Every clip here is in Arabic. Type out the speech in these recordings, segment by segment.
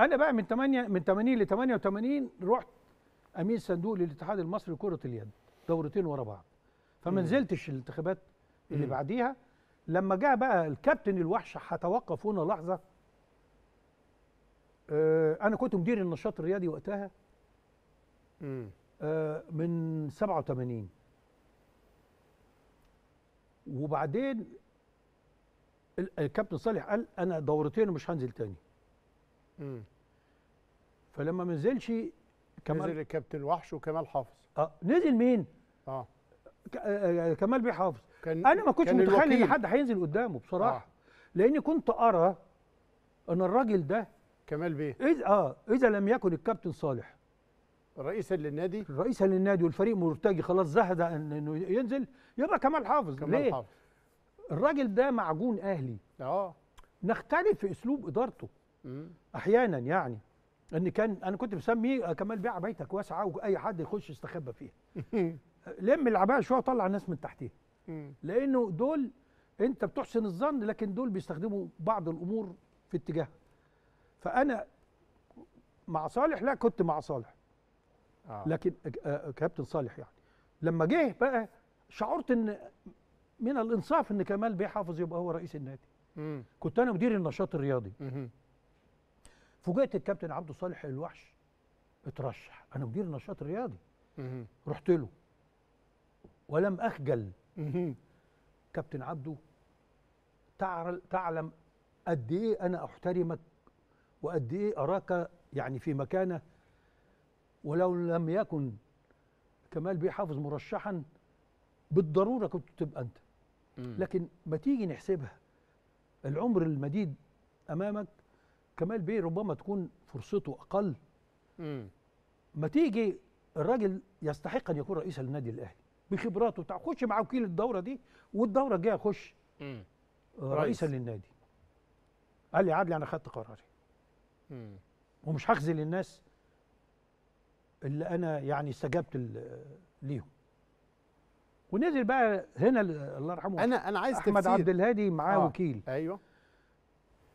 انا بقى من 8 من 80 ل 88 رحت امين صندوق للاتحاد المصري لكره اليد دورتين ورا بعض فما نزلتش الانتخابات اللي بعديها لما جاء بقى الكابتن الوحش هتوقف هنا لحظه آه، انا كنت مدير النشاط الرياضي وقتها آه، من 87 وبعدين الكابتن صالح قال انا دورتين ومش هنزل تاني امم فلما ما نزلش كمال نزل الكابتن وحش وكمال حافظ اه نزل مين اه, آه،, آه، كمال بيه حافظ كان انا ما كنتش متخيل ان حد هينزل قدامه بصراحه آه. لاني كنت ارى ان الراجل ده كمال بيه اذا اه اذا لم يكن الكابتن صالح رئيسا للنادي رئيسا للنادي والفريق مرتجي خلاص زهد انه ينزل يبقى كمال حافظ كمال ليه؟ حافظ الراجل ده معجون اهلي اه نختلف في اسلوب ادارته مم. احيانا يعني ان كان انا كنت بسميه كمال بيع بيتك واسعه واي حد يخش يستخبى فيها لم العباءه شويه طلع الناس من تحتيها لانه دول انت بتحسن الظن لكن دول بيستخدموا بعض الامور في اتجاه فانا مع صالح لا كنت مع صالح آه. لكن آه، كابتن صالح يعني لما جه بقى شعرت ان من الانصاف ان كمال بيه حافظ يبقى هو رئيس النادي مم. كنت انا مدير النشاط الرياضي فوجئت الكابتن عبد الصالح الوحش اترشح انا مدير النشاط الرياضي مم. رحت له ولم اخجل مم. كابتن عبده تعلم قد ايه انا احترمك وقد ايه اراك يعني في مكانه ولو لم يكن كمال بيه حافظ مرشحا بالضروره كنت تبقى انت لكن ما تيجي نحسبها العمر المديد امامك كمال بيه ربما تكون فرصته اقل ما تيجي الراجل يستحق ان يكون رئيس النادي الاهلي بخبراته بتاع خش مع وكيل الدوره دي والدوره الجايه خش رئيسا للنادي قال لي عادلي انا خدت قراري ومش هخذل الناس اللي انا يعني استجبت ليهم ونزل بقى هنا الله يرحمه انا انا عايز احمد عبد الهادي معاه آه. وكيل ايوه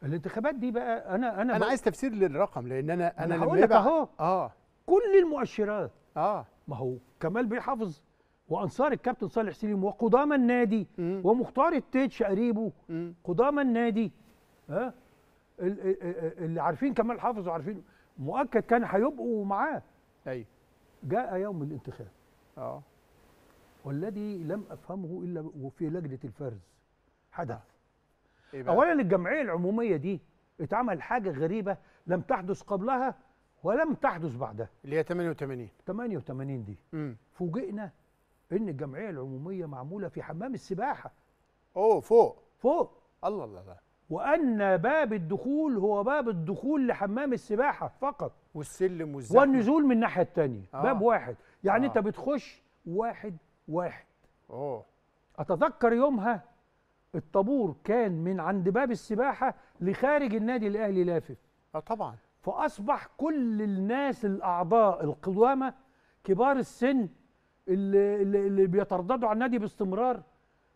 الانتخابات دي بقى انا انا انا عايز تفسير للرقم لان انا انا لما يبقى اهو اه كل المؤشرات اه ما هو كمال بيحافظ وانصار الكابتن صالح سليم وقدام النادي مم. ومختار التيتش قريبه قدام النادي ها آه؟ اللي عارفين كمال حافظ وعارفين مؤكد كان هيبقوا معاه ايوه جاء يوم الانتخاب اه والذي لم افهمه الا وفي لجنه الفرز حدث إيه نعم. بقى؟ اولا الجمعيه العموميه دي اتعمل حاجه غريبه لم تحدث قبلها ولم تحدث بعدها اللي هي 88 88 دي مم. فوجئنا ان الجمعيه العموميه معموله في حمام السباحه اوه فوق فوق الله الله الله وان باب الدخول هو باب الدخول لحمام السباحه فقط والسلم والزحمه والنزول من الناحيه الثانيه آه. باب واحد يعني آه. انت بتخش واحد واحد أوه. أتذكر يومها الطابور كان من عند باب السباحة لخارج النادي الأهلي لافف اه طبعا فأصبح كل الناس الأعضاء القوامة كبار السن اللي, اللي بيترددوا على النادي باستمرار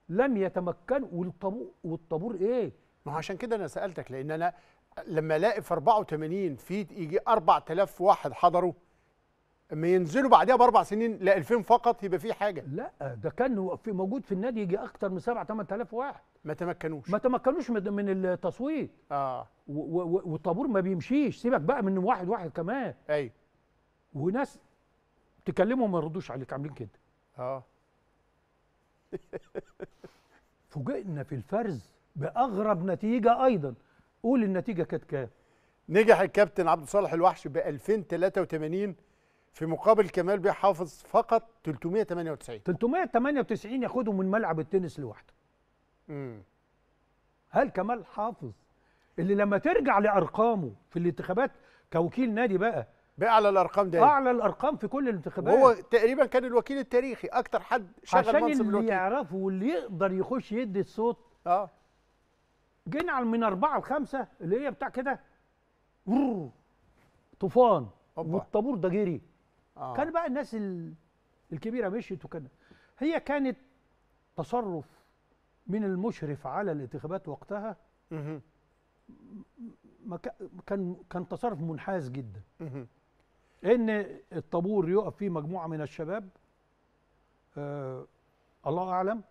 لم يتمكنوا والطابور والطابور ايه؟ ما هو عشان كده انا سالتك لان انا لما الاقي في 84 في يجي 4000 واحد حضروا اما ينزلوا بعدها باربع سنين ل 2000 فقط يبقى في حاجه لا ده كان في موجود في النادي يجي اكتر من 7 8000 واحد ما تمكنوش ما تمكنوش من التصويت اه والطابور ما بيمشيش سيبك بقى من واحد واحد كمان ايوه وناس تكلمهم ما يردوش عليك عاملين كده اه فوجئنا في الفرز باغرب نتيجه ايضا قول النتيجه كانت كام نجح الكابتن عبد الصالح الوحش ب 2083 في مقابل كمال بيه حافظ فقط 398 398 ياخده من ملعب التنس لوحده امم هل كمال حافظ اللي لما ترجع لارقامه في الانتخابات كوكيل نادي بقى باعلى الارقام ده اعلى الارقام في كل الانتخابات هو تقريبا كان الوكيل التاريخي اكتر حد شغل منصب الوكيل عشان اللي يعرفه واللي يقدر يخش يدي الصوت اه جينا على من أربعة لخمسة اللي هي بتاع كده طوفان والطابور ده جري آه. كان بقى الناس الكبيره مشيت وكده هي كانت تصرف من المشرف على الانتخابات وقتها كان كان تصرف منحاز جدا ان الطابور يقف فيه مجموعه من الشباب آه الله اعلم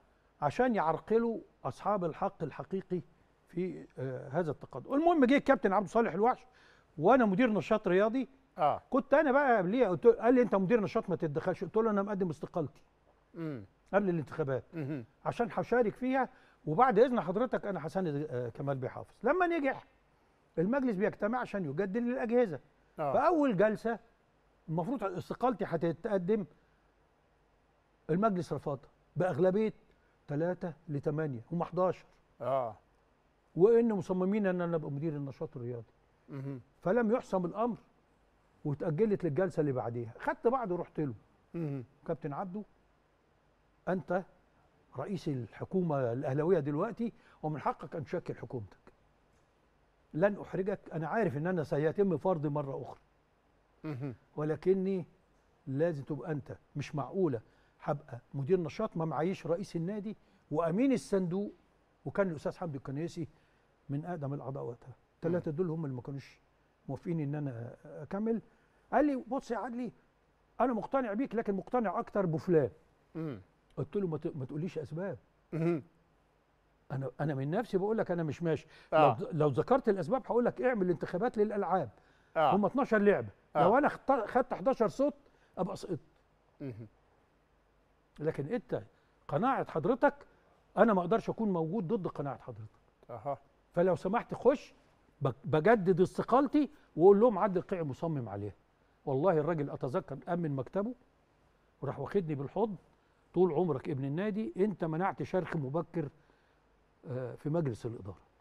عشان يعرقلوا اصحاب الحق الحقيقي في آه هذا التقدم المهم جه الكابتن عبد الصالح الوحش وانا مدير نشاط رياضي اه كنت انا بقى قبليها قلت قال لي انت مدير نشاط ما تتدخلش قلت له انا مقدم استقالتي امم قبل الانتخابات مم. عشان هشارك فيها وبعد اذن حضرتك انا هساند كمال بيحافظ لما نجح المجلس بيجتمع عشان يجدد للاجهزه آه. فاول جلسه المفروض استقالتي هتتقدم المجلس رفضها باغلبيه 3 ل 8 هم 11 اه وان مصممين ان انا ابقى مدير النشاط الرياضي مم. فلم يحسم الامر وتاجلت للجلسه اللي بعديها خدت بعض ورحت له كابتن عبده انت رئيس الحكومه الاهلاويه دلوقتي ومن حقك ان تشكل حكومتك لن احرجك انا عارف ان انا سيتم فرضي مره اخرى ولكني لازم تبقى انت مش معقوله هبقى مدير نشاط ما معيش رئيس النادي وامين الصندوق وكان الاستاذ حمدي القنيسي من اقدم الاعضاء وقتها الثلاثه دول هم اللي ما كانوش موافقين ان انا اكمل قال لي بص يا عدلي انا مقتنع بيك لكن مقتنع اكتر بفلان قلت له ما تقوليش اسباب انا انا من نفسي بقول لك انا مش ماشي آه. لو ذكرت الاسباب هقول لك اعمل انتخابات للالعاب آه. هم 12 لعبه آه. لو انا خدت 11 صوت ابقى سقطت لكن انت قناعه حضرتك انا ما اقدرش اكون موجود ضد قناعه حضرتك اها فلو سمحت خش بجدد استقالتي واقول لهم عدل القيع مصمم عليها والله الراجل اتذكر قام من مكتبه وراح واخدني بالحضن طول عمرك ابن النادي انت منعت شرخ مبكر آه، في مجلس الاداره